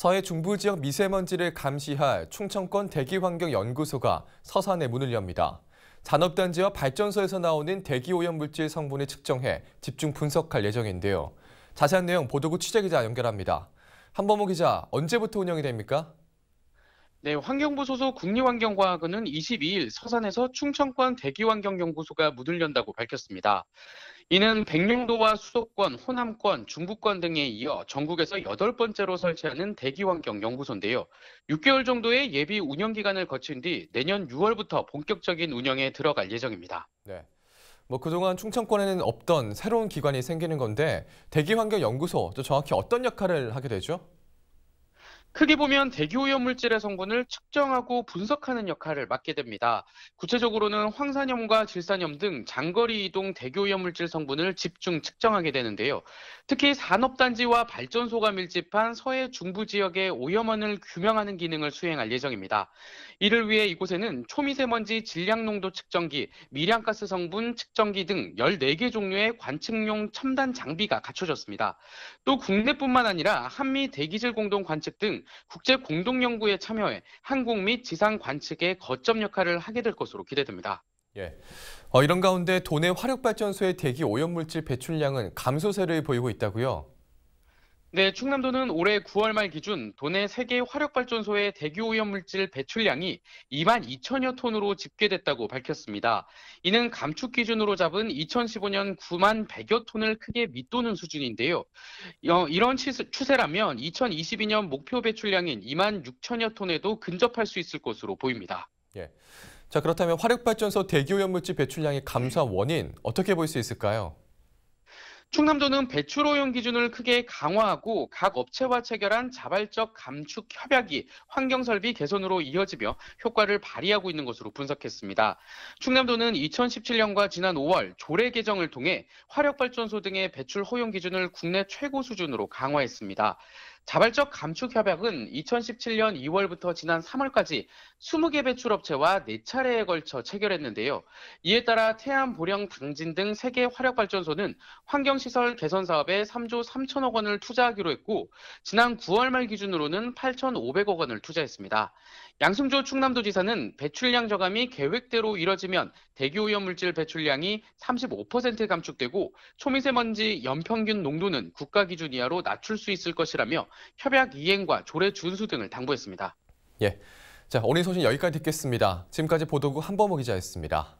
서해 중부 지역 미세먼지를 감시할 충청권 대기환경연구소가 서산에 문을 엽니다. 산업단지와 발전소에서 나오는 대기오염물질 성분을 측정해 집중 분석할 예정인데요. 자세한 내용 보도국 취재기자 연결합니다. 한범호 기자, 언제부터 운영이 됩니까? 네, 환경부 소속 국립환경과학원은 22일 서산에서 충청권 대기환경연구소가 문을 연다고 밝혔습니다. 이는 백령도와 수도권, 호남권, 중부권 등에 이어 전국에서 여덟 번째로 설치하는 대기환경연구소인데요. 6개월 정도의 예비 운영 기간을 거친 뒤 내년 6월부터 본격적인 운영에 들어갈 예정입니다. 네. 뭐 그동안 충청권에는 없던 새로운 기관이 생기는 건데 대기환경연구소 정확히 어떤 역할을 하게 되죠? 크게 보면 대기오염물질의 성분을 측정하고 분석하는 역할을 맡게 됩니다. 구체적으로는 황산염과 질산염 등 장거리 이동 대기오염물질 성분을 집중 측정하게 되는데요. 특히 산업단지와 발전소가 밀집한 서해 중부 지역의 오염원을 규명하는 기능을 수행할 예정입니다. 이를 위해 이곳에는 초미세먼지 질량 농도 측정기, 미량가스 성분 측정기 등 14개 종류의 관측용 첨단 장비가 갖춰졌습니다. 또 국내뿐만 아니라 한미 대기질 공동 관측 등 국제 공동 연구에 참여해 한국 및 지상 관측의 거점 역할을 하게 될 것으로 기대됩니다. 예. 어, 이런 가운데 도내 화력발전소의 대기 오염물질 배출량은 감소세를 보이고 있다고요? 네, 충남도는 올해 9월 말 기준 도내 세계 화력발전소의 대기오염물질 배출량이 2만 2천여 톤으로 집계됐다고 밝혔습니다. 이는 감축 기준으로 잡은 2015년 9만 100여 톤을 크게 밑도는 수준인데요. 어, 이런 추세라면 2022년 목표 배출량인 2만 6천여 톤에도 근접할 수 있을 것으로 보입니다. 예. 자, 그렇다면 화력발전소 대기오염물질 배출량의 감소 원인 어떻게 볼 수 있을까요? 충남도는 배출 오염 기준을 크게 강화하고 각 업체와 체결한 자발적 감축 협약이 환경 설비 개선으로 이어지며 효과를 발휘하고 있는 것으로 분석했습니다. 충남도는 2017년과 지난 5월 조례 개정을 통해 화력 발전소 등의 배출 허용 기준을 국내 최고 수준으로 강화했습니다. 자발적 감축 협약은 2017년 2월부터 지난 3월까지 20개 배출업체와 4차례에 걸쳐 체결했는데요. 이에 따라 태안, 보령, 당진 등 3개 화력발전소는 환경시설 개선 사업에 3조 3천억 원을 투자하기로 했고 지난 9월 말 기준으로는 8,500억 원을 투자했습니다. 양승조 충남도지사는 배출량 저감이 계획대로 이뤄지면 대기오염물질 배출량이 35% 감축되고 초미세먼지 연평균 농도는 국가 기준 이하로 낮출 수 있을 것이라며 협약 이행과 조례 준수 등을 당부했습니다. 예. 자, 오늘 소식 여기까지 듣겠습니다. 지금까지 보도국 한범호 기자였습니다.